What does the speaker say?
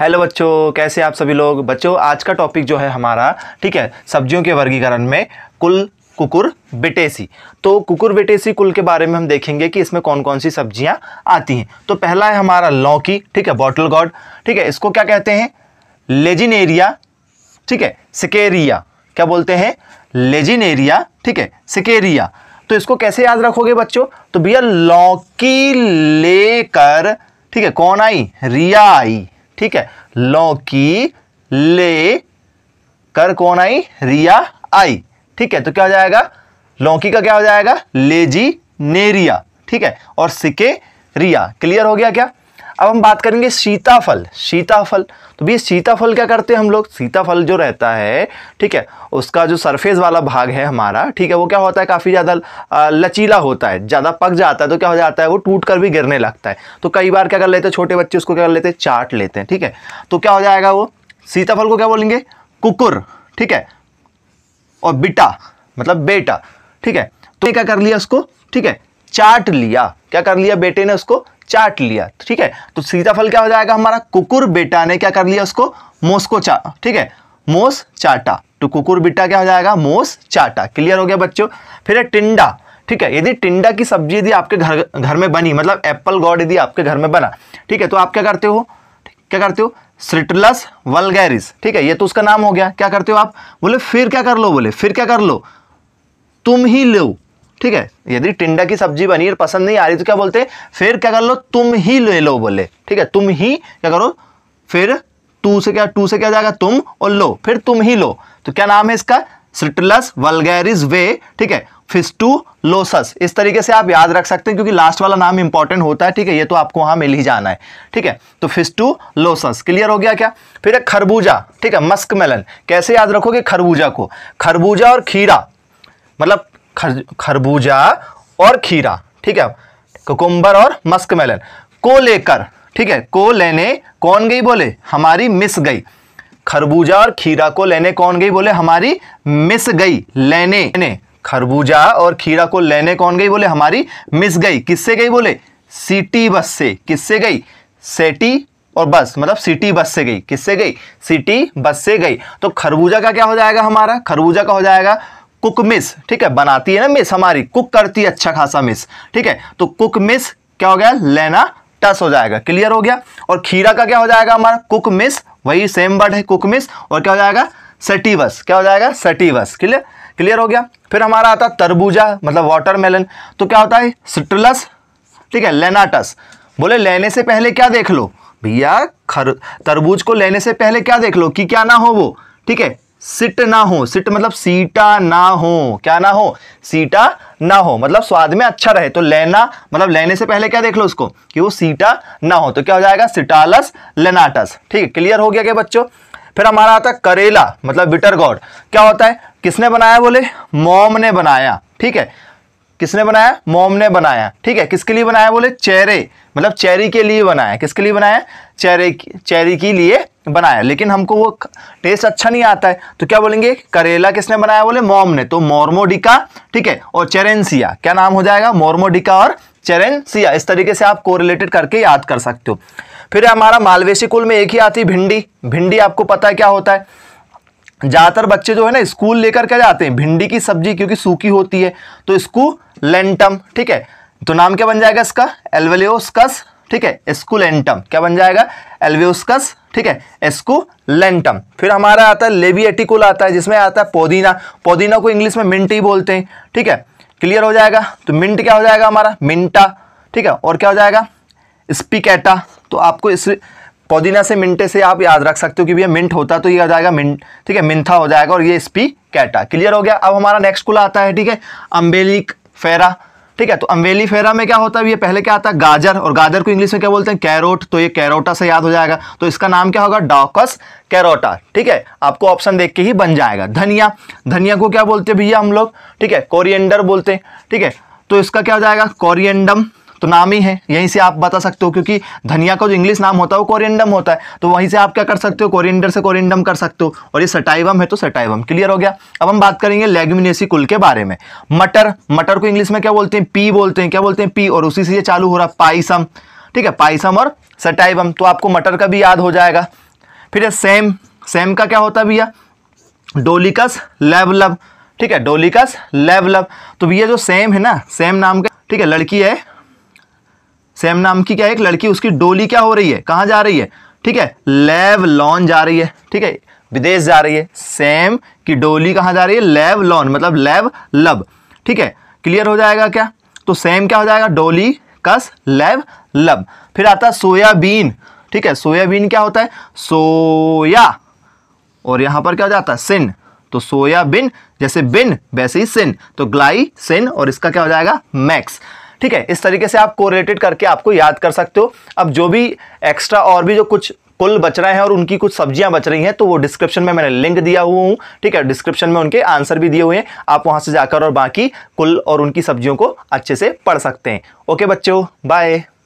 hello बच्चों कैसे आप सभी लोग बच्चों आज का टॉपिक जो है हमारा ठीक है सब्जियों के वर्गीकरण में कुल कुकुर बेटेसी तो कुकुर बेटेसी कुल के बारे में हम देखेंगे कि इसमें कौन कौन सी सब्जियां आती हैं तो पहला है हमारा लौकी ठीक है बॉटल गॉड ठीक है इसको क्या कहते हैं लेजिनेरिया ठीक है सिकेरिया क्या बोलते हैं लेजिनेरिया ठीक है सिकेरिया तो इसको कैसे याद रखोगे बच्चों तो भैया लौकी लेकर ठीक है कौन आई रिया आई ठीक है लौकी ले कर कौन आई रिया आई ठीक है तो क्या हो जाएगा लौकी का क्या हो जाएगा लेजी नेरिया ठीक है और सिके रिया क्लियर हो गया क्या अब हम बात करेंगे सीताफल सीताफल तो भैया सीताफल क्या करते हैं हम लोग सीताफल जो रहता है ठीक है उसका जो सरफेस वाला भाग है हमारा ठीक है वो क्या होता है काफ़ी ज़्यादा लचीला होता है ज़्यादा पक जाता है तो क्या हो जाता है वो टूट कर भी गिरने लगता है तो कई बार क्या कर लेते हैं छोटे बच्चे उसको क्या कर लेते हैं चाट लेते हैं ठीक है तो क्या हो जाएगा वो सीताफल को क्या बोलेंगे कुकुर ठीक है और बिटा मतलब बेटा ठीक है तो क्या कर लिया उसको ठीक है चाट लिया क्या कर लिया बेटे ने उसको चाट लिया ठीक है तो सीताफल क्या हो जाएगा हमारा कुकुर बेटा ने क्या कर लिया उसको मोस को चा ठीक है मोस चाटा तो कुकुर बेटा क्या हो जाएगा मोस चाटा क्लियर हो गया बच्चों फिर है टिंडा ठीक है यदि टिंडा की सब्जी यदि आपके घर घर में बनी मतलब एप्पल गॉड यदि आपके घर में बना ठीक है तो आप क्या करते हो क्या करते हो सिट्रलस वलगैरिस ठीक है ये तो उसका नाम हो गया क्या करते हो आप बोले फिर क्या कर लो बोले फिर क्या कर लो तुम ही लो ठीक है यदि टिंडा की सब्जी बनी और पसंद नहीं आ रही तो क्या बोलते फिर क्या कर लो तुम ही ले लो बोले ठीक है तुम ही क्या करो फिर तू से क्या टू से क्या जाएगा तुम और लो फिर तुम ही लो तो क्या नाम है इसका सिट्रलस वलगैरिज वे ठीक है फिस्टू लोसस इस तरीके से आप याद रख सकते हैं क्योंकि लास्ट वाला नाम इंपॉर्टेंट होता है ठीक है ये तो आपको वहां मिल ही जाना है ठीक है तो फिस्टू लोसस क्लियर हो गया क्या फिर एक खरबूजा ठीक है मस्क मेलन कैसे याद रखोगे खरबूजा को खरबूजा और खीरा मतलब खर, खरबूजा और खीरा ठीक है कुकुम्बर और मस्क मेलन को लेकर ठीक है को लेने कौन गई बोले हमारी मिस गई खरबूजा और खीरा को लेने कौन गई बोले हमारी मिस गई लेने ने खरबूजा और खीरा को लेने कौन गई बोले हमारी मिस गई किससे गई बोले सिटी बस से किससे गई सेटी और बस मतलब सिटी बस से गई किससे गई सिटी बस से गई तो खरबूजा का क्या हो जाएगा हमारा खरबूजा का हो जाएगा कुक मिस ठीक है बनाती है ना मिस हमारी कुक करती है अच्छा खासा मिस ठीक है तो कुक मिस क्या हो गया लेना टस हो जाएगा क्लियर हो गया और खीरा का क्या हो जाएगा हमारा कुक मिस वही सेम वर्ड है कुक मिस और क्या हो जाएगा सटीवस क्या हो जाएगा सटीवस क्लियर क्लियर हो गया फिर हमारा आता तरबूजा मतलब वाटरमेलन तो क्या होता है सिट्रलस ठीक है लेनाटस बोले लेने से पहले क्या देख लो भैया खर तरबूज को लेने से पहले क्या देख लो कि क्या ना हो वो ठीक है सिट ना हो सिट मतलब सीटा ना हो क्या ना हो सीटा ना हो मतलब स्वाद में अच्छा रहे तो लेना मतलब लेने से पहले क्या देख लो उसको कि वो सीटा ना हो तो क्या हो जाएगा सिटालस लेनाटस ठीक है क्लियर हो गया क्या बच्चों फिर हमारा आता है करेला मतलब बिटर गॉड क्या होता है किसने बनाया बोले मोम ने बनाया ठीक है किसने बनाया मोम ने बनाया ठीक है किसके लिए बनाया बोले चेहरे मतलब चेरी के लिए बनाया किसके लिए बनाया चेरे चेरी के लिए बनाया लेकिन हमको वो टेस्ट अच्छा नहीं आता है तो क्या बोलेंगे करेला किसने बनाया बोले मॉम ने तो मोरमोडिका ठीक है और चेरेंसिया क्या नाम हो जाएगा मोरमोडिका और चेरेंसिया इस तरीके से आप कोरिलेटेड करके याद कर सकते हो फिर हमारा मालवेशी कुल में एक ही आती भिंडी भिंडी आपको पता है क्या होता है ज़्यादातर बच्चे जो है ना स्कूल लेकर क्या जाते हैं भिंडी की सब्जी क्योंकि सूखी होती है तो इसको लेंटम ठीक है तो नाम क्या बन जाएगा इसका एल्वेलियोस्कस ठीक है स्कूल एंटम क्या बन जाएगा एल्वेस्कस ठीक है लेंटम फिर हमारा आता है लेबियटिकुल आता है जिसमें आता है पोदीना पोदीना को इंग्लिश में मिंट ही बोलते हैं ठीक है क्लियर हो जाएगा तो मिंट क्या हो जाएगा हमारा मिंटा ठीक है और क्या हो जाएगा स्पिकेटा तो आपको इस पौदीना से मिंटे से आप याद रख सकते हो कि भैया मिंट होता तो ये हो जाएगा मिंट ठीक है मिंथा हो जाएगा और ये स्पी कैटा क्लियर हो गया अब हमारा नेक्स्ट कुल आता है ठीक है अम्बेलिक फेरा ठीक है तो अम्बेली फेरा में क्या होता है ये पहले क्या आता है गाजर और गाजर को इंग्लिश में क्या बोलते हैं कैरोट तो ये कैरोटा से याद हो जाएगा तो इसका नाम क्या होगा डॉकस कैरोटा ठीक है आपको ऑप्शन देख के ही बन जाएगा धनिया धनिया को क्या बोलते हैं भैया हम लोग ठीक है कोरिएंडर बोलते हैं ठीक है तो इसका क्या हो जाएगा कोरिएंडम तो नाम ही है यहीं से आप बता सकते हो क्योंकि धनिया का जो इंग्लिश नाम होता है वो कोरिएंडम होता है तो वहीं से आप क्या कर सकते हो कोरिएंडर से कोरिएंडम कर सकते हो और ये सटाइवम है तो सटाइवम क्लियर हो गया अब हम बात करेंगे लेग्यूमिनेसी कुल के बारे में मटर मटर को इंग्लिश में क्या बोलते हैं पी बोलते हैं क्या बोलते हैं पी और उसी से ये चालू हो रहा है पाइसम ठीक है पाइसम और सटाइवम तो आपको मटर का भी याद हो जाएगा फिर सेम सेम का क्या होता है भैया डोलिकस लेवलव ठीक है डोलिकस लेवलव तो भैया जो सेम है ना सेम नाम का ठीक है लड़की है सेम नाम की क्या है एक लड़की उसकी डोली क्या हो रही है कहां जा रही है ठीक है लेव लॉन जा रही है ठीक है विदेश जा रही है सेम की डोली कहां जा रही है लेव लॉन मतलब लेव लब ठीक है क्लियर हो जाएगा क्या तो सेम क्या हो जाएगा डोली कस लेव लब फिर आता है सोयाबीन ठीक है सोयाबीन क्या होता है सोया और यहां पर क्या हो जाता है सिन तो सोयाबीन जैसे बिन वैसे ही सिन तो ग्लाई सिन और इसका क्या हो जाएगा मैक्स ठीक है इस तरीके से आप कोरिलेटेड करके आपको याद कर सकते हो अब जो भी एक्स्ट्रा और भी जो कुछ कुल बच रहे हैं और उनकी कुछ सब्जियां बच रही हैं तो वो डिस्क्रिप्शन में मैंने लिंक दिया हुआ हूँ ठीक है डिस्क्रिप्शन में उनके आंसर भी दिए हुए हैं आप वहाँ से जाकर और बाकी कुल और उनकी सब्जियों को अच्छे से पढ़ सकते हैं ओके बच्चों बाय